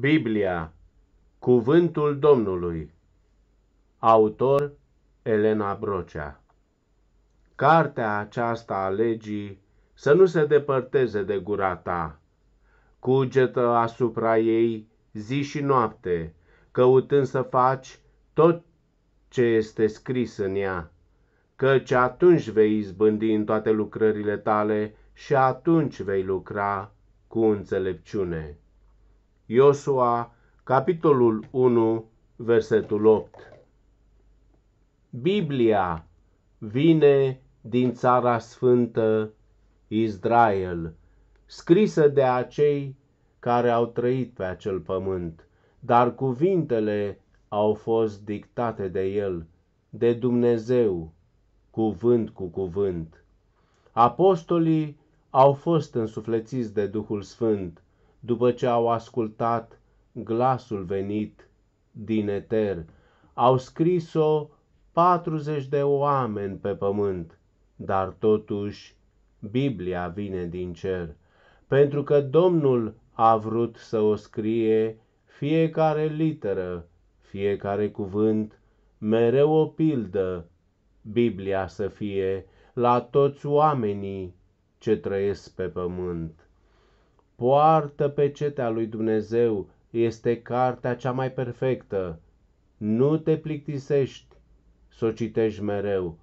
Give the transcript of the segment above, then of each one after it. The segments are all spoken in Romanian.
Biblia, Cuvântul Domnului Autor Elena Brocea Cartea aceasta a legii să nu se depărteze de gura ta. Cugetă asupra ei zi și noapte, căutând să faci tot ce este scris în ea, căci atunci vei izbândi în toate lucrările tale și atunci vei lucra cu înțelepciune. Iosua, capitolul 1, versetul 8. Biblia vine din țara sfântă Israel, scrisă de acei care au trăit pe acel pământ, dar cuvintele au fost dictate de el, de Dumnezeu, cuvânt cu cuvânt. Apostolii au fost însuflețiți de Duhul Sfânt după ce au ascultat glasul venit din eter. Au scris-o 40 de oameni pe pământ, dar totuși Biblia vine din cer, pentru că Domnul a vrut să o scrie fiecare literă, fiecare cuvânt, mereu o pildă, Biblia să fie la toți oamenii ce trăiesc pe pământ poartă pecetea lui Dumnezeu, este cartea cea mai perfectă. Nu te plictisești să o citești mereu.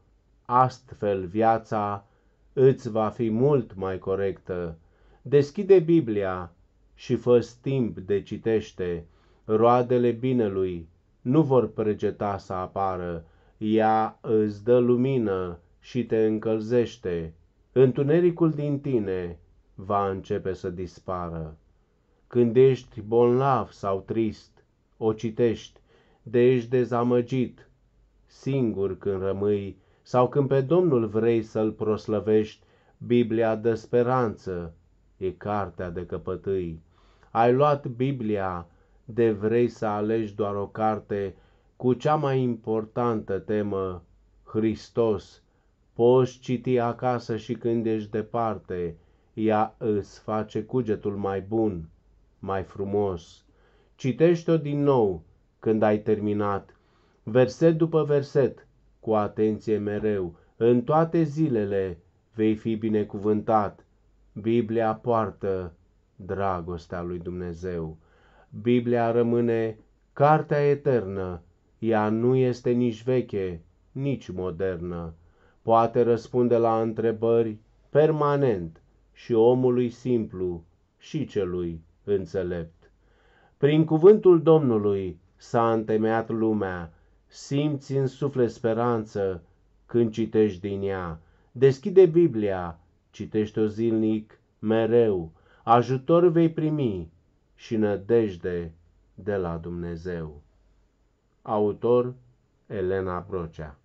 Astfel viața îți va fi mult mai corectă. Deschide Biblia și fă timp de citește. Roadele binelui nu vor pregeta să apară. Ea îți dă lumină și te încălzește. Întunericul din tine va începe să dispară. Când ești bolnav sau trist, o citești, de ești dezamăgit, singur când rămâi, sau când pe Domnul vrei să-L proslăvești, Biblia dă speranță, e cartea de căpătâi. Ai luat Biblia de vrei să alegi doar o carte cu cea mai importantă temă, Hristos. Poți citi acasă și când ești departe, ea îți face cugetul mai bun, mai frumos. Citește-o din nou când ai terminat, verset după verset, cu atenție mereu, în toate zilele vei fi binecuvântat. Biblia poartă dragostea lui Dumnezeu. Biblia rămâne cartea eternă, ea nu este nici veche, nici modernă. Poate răspunde la întrebări permanent și omului simplu și celui înțelept. Prin cuvântul Domnului s-a întemeiat lumea, simți în suflet speranță când citești din ea. Deschide Biblia, citește-o zilnic, mereu, ajutor vei primi și nădejde de la Dumnezeu. Autor Elena Brocea